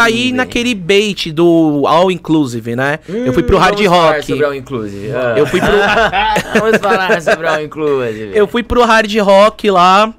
caí hum, naquele bait do All Inclusive, né? Hum, eu fui pro hum, Hard vamos Rock. Falar sobre All Inclusive. Ah. Eu fui pro. vamos falar sobre All Inclusive. Eu fui pro Hard Rock lá.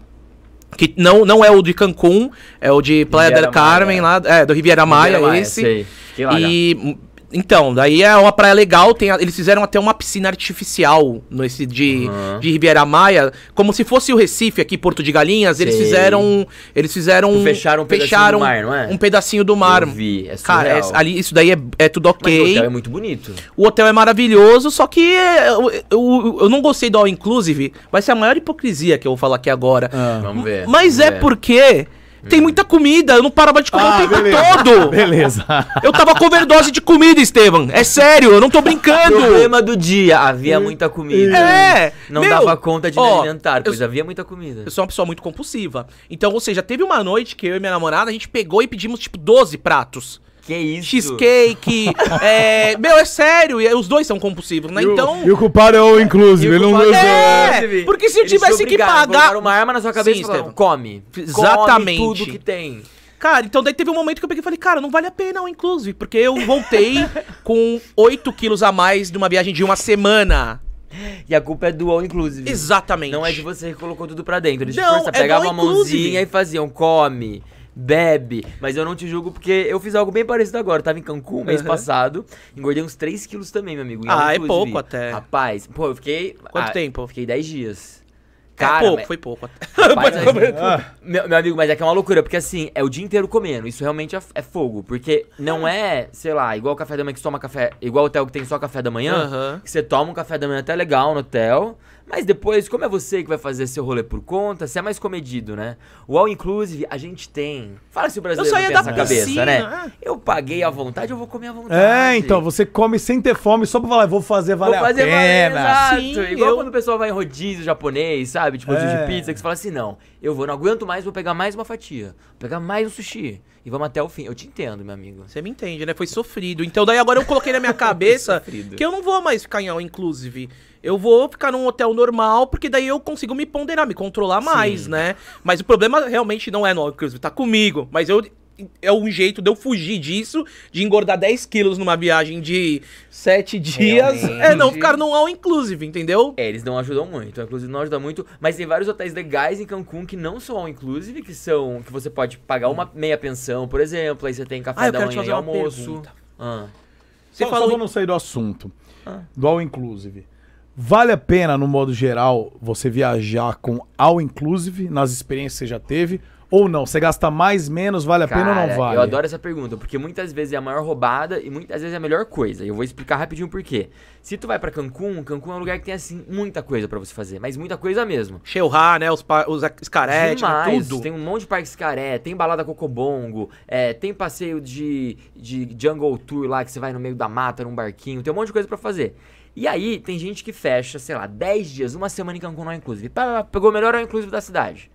Que não, não é o de Cancún, é o de Playa Riviera del Carmen Maia. lá. É, do Riviera Maia, Riviera Maia esse. Sei. Que e. Então, daí é uma praia legal. Tem a, eles fizeram até uma piscina artificial nesse de, uhum. de Ribeira Maia. Como se fosse o Recife aqui, Porto de Galinhas. Sei. Eles fizeram. Eles fizeram. fecharam um fecharam pedacinho do mar, não é? Um pedacinho do mar. Eu vi, é Cara, é, ali, isso daí é, é tudo ok. Mas o hotel é muito bonito. O hotel é maravilhoso, só que é, eu, eu, eu não gostei do All Inclusive. Vai ser a maior hipocrisia que eu vou falar aqui agora. Ah, vamos ver. Mas vamos é ver. porque. Tem é. muita comida, eu não parava de comer ah, o tempo beleza. todo. Beleza. Eu tava com overdose de comida, Estevam. É sério, eu não tô brincando. Problema do dia, havia é. muita comida. É. Não meu, dava conta de ó, me alimentar, pois eu, havia muita comida. Eu sou uma pessoa muito compulsiva. Então, ou seja, teve uma noite que eu e minha namorada, a gente pegou e pedimos tipo 12 pratos. Que isso? Cheesecake. é, meu, é sério. Os dois são compulsivos, né? E então. e o culpado é o inclusive. Ele não É, é porque se eu tivesse que pagar. uma arma na sua cabeça Sim, e falaram, come. Exatamente. Come tudo que tem. Cara, então daí teve um momento que eu peguei e falei, cara, não vale a pena o inclusive, porque eu voltei com 8 quilos a mais de uma viagem de uma semana. E a culpa é do All Inclusive. Exatamente. Não é de você que colocou tudo pra dentro. Eles não, de força é pegavam a mãozinha e faziam come bebe. Mas eu não te julgo porque eu fiz algo bem parecido agora. Eu tava em Cancún mês uhum. passado, engordei uns 3 quilos também, meu amigo. Ah, é pouco até. Rapaz, pô, eu fiquei. Quanto ah, tempo? Fiquei 10 dias. É Cara, pouco, mas... foi ah. pouco. Rapaz, mas... ah. meu, meu, amigo, mas é que é uma loucura, porque assim, é o dia inteiro comendo. Isso realmente é, é fogo. Porque não ah. é, sei lá, igual café da manhã que toma café. Igual hotel que tem só café da manhã. Uh -huh. Que você toma um café da manhã até legal no hotel. Mas depois, como é você que vai fazer seu rolê por conta, você é mais comedido, né? O All Inclusive, a gente tem. Fala se o brasileiro eu tem essa piscina, cabeça, né? É. Eu paguei à vontade, eu vou comer à vontade. É, então, você come sem ter fome só pra falar, vou fazer valer vou fazer a pena. Valer, exato. Sim, Igual eu... quando o pessoal vai em rodízio japonês, sabe? Tipo, rodízio é. de pizza, que você fala assim, não, eu vou, não aguento mais, vou pegar mais uma fatia, vou pegar mais um sushi e vamos até o fim. Eu te entendo, meu amigo. Você me entende, né? Foi sofrido. Então daí agora eu coloquei na minha cabeça que eu não vou mais ficar em All Inclusive eu vou ficar num hotel normal, porque daí eu consigo me ponderar, me controlar mais, Sim. né? Mas o problema realmente não é no inclusive tá comigo, mas eu é um jeito de eu fugir disso, de engordar 10 quilos numa viagem de 7 dias. Realmente. É, não ficar num all inclusive, entendeu? É, eles não ajudam muito. Inclusive não ajuda muito, mas tem vários hotéis legais em Cancún que não são all inclusive, que são que você pode pagar uma meia pensão, por exemplo, aí você tem café ah, da manhã e almoço. Ah. Você só, falou só vou não sair do assunto. Ah. Do all inclusive. Vale a pena, no modo geral, você viajar com all inclusive nas experiências que você já teve? Ou não? Você gasta mais, menos, vale a Cara, pena ou não vale? Eu adoro essa pergunta, porque muitas vezes é a maior roubada e muitas vezes é a melhor coisa. Eu vou explicar rapidinho por quê. Se tu vai para Cancún, Cancún é um lugar que tem assim muita coisa para você fazer, mas muita coisa mesmo. Cheuhá, né, os, os escaré, tudo. Tem um monte de parque escaré, tem balada cocobongo, é, tem passeio de, de jungle tour lá que você vai no meio da mata num barquinho, tem um monte de coisa para fazer. E aí, tem gente que fecha, sei lá, 10 dias, uma semana em Cancún All é Inclusive. Pá, pegou o melhor All Inclusive da cidade.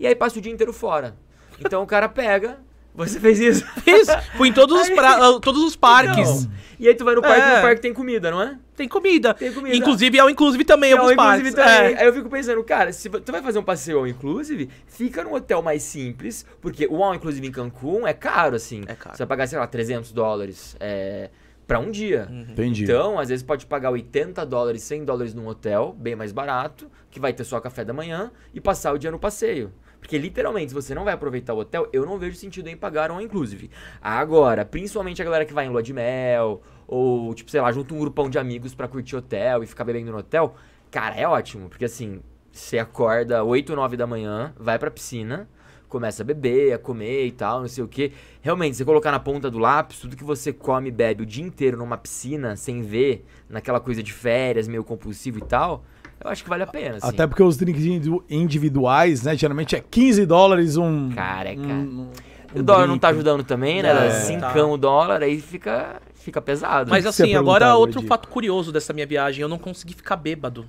E aí passa o dia inteiro fora. Então o cara pega, você fez isso? Fiz. Fui em todos, aí, os, pra, então. todos os parques. Então, e aí tu vai no parque, é. no parque tem comida, não é? Tem comida. Tem comida. Inclusive, é o inclusive também, eu é alguns parques. Também. É. Aí eu fico pensando, cara, se tu vai fazer um passeio ao inclusive, fica num hotel mais simples, porque o all inclusive em Cancún é caro, assim. É caro. Você vai pagar, sei lá, 300 dólares. É para um dia. Uhum. Entendi. Então, às vezes pode pagar 80 dólares, 100 dólares num hotel, bem mais barato, que vai ter só café da manhã e passar o dia no passeio. Porque literalmente, se você não vai aproveitar o hotel, eu não vejo sentido em pagar um inclusive. Agora, principalmente a galera que vai em lua de mel, ou tipo, sei lá, junta um grupão de amigos para curtir hotel e ficar bebendo no hotel, cara, é ótimo, porque assim, você acorda 8, 9 da manhã, vai pra piscina, começa a beber, a comer e tal, não sei o que. Realmente, você colocar na ponta do lápis, tudo que você come e bebe o dia inteiro numa piscina, sem ver, naquela coisa de férias, meio compulsivo e tal, eu acho que vale a pena. Assim. Até porque os drinks individuais, né? Geralmente é 15 dólares um. Cara, cara. É um, um o dólar drink. não tá ajudando também, né? É, tá. Cincão o dólar, aí fica, fica pesado. Mas assim, agora outro fato curioso dessa minha viagem, eu não consegui ficar bêbado.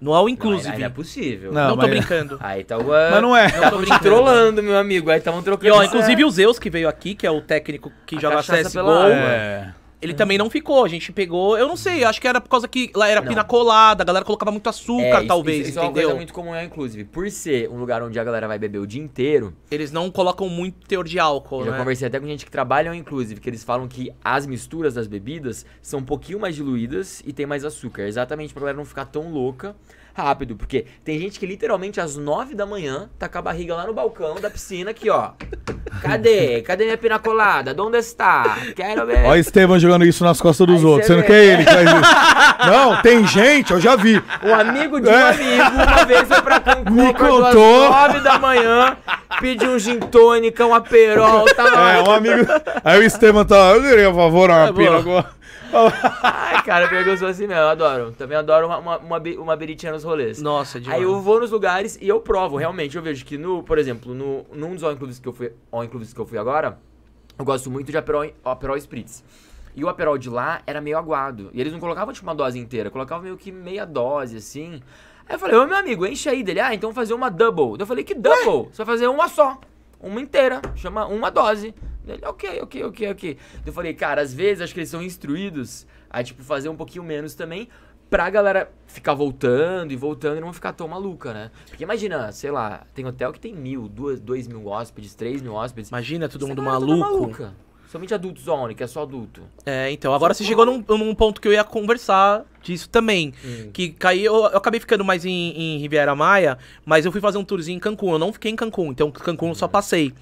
No All Inclusive. Não, é possível. Não, não tô mas... É- brincando. Aí tá o Mas não é. Não tô trolando, meu amigo. Aí tava trocando. E ó, inclusive o Zeus que veio aqui, que é o técnico que a joga CSGO. É. Ele também não ficou, a gente pegou. Eu não sei, acho que era por causa que lá era não. pina colada, a galera colocava muito açúcar, é, talvez. Isso, isso entendeu? é uma coisa muito comum, é, inclusive. Por ser um lugar onde a galera vai beber o dia inteiro. Eles não colocam muito teor de álcool. Eu né? conversei até com gente que trabalha, inclusive, que eles falam que as misturas das bebidas são um pouquinho mais diluídas e tem mais açúcar. É exatamente pra galera não ficar tão louca rápido, porque tem gente que literalmente às 9 da manhã tá com a barriga lá no balcão da piscina aqui, ó. Cadê? Cadê minha pinacolada? colada onde está? Quero ver. Ó, Estevam jogando isso nas costas dos Aí outros, você não quer é ele que faz isso. Não, tem gente, eu já vi. O amigo de um é. amigo, uma vez foi pra Cancún, Me contou. às 9 da manhã, pediu um gin tônica, uma perol, É, um amigo... Aí o Estevam tava, tá, eu diria, por favor, uma é, pina agora. Ai, cara, pior que eu sou assim mesmo, eu adoro. Também adoro uma, uma, uma, uma beritinha nos rolês. Nossa, demais. Aí eu vou nos lugares e eu provo, realmente. Eu vejo que, no, por exemplo, no, num dos all inclusives que eu fui, all que eu fui agora, eu gosto muito de Aperol, Aperol Spritz. E o Aperol de lá era meio aguado. E eles não colocavam, tipo, uma dose inteira. Colocavam meio que meia dose, assim. Aí eu falei, ô, meu amigo, enche aí dele. Ah, então fazer uma double. Eu falei, que double? Ué? Você vai fazer uma só. Uma inteira. Chama uma dose. Ele, ok, ok, ok, ok. Eu falei, cara, às vezes acho que eles são instruídos a, tipo, fazer um pouquinho menos também pra galera ficar voltando e voltando e não ficar tão maluca, né? Porque imagina, sei lá, tem hotel que tem mil, duas, dois mil hóspedes, três mil hóspedes. Imagina é todo mundo é maluco. Somente adultos only, que é só adulto. É, então, agora só você como... chegou num, num, ponto que eu ia conversar disso também. Hum. Que caiu, eu, eu, acabei ficando mais em, em, Riviera Maia, mas eu fui fazer um tourzinho em Cancún. Eu não fiquei em Cancún, então Cancún hum. só passei.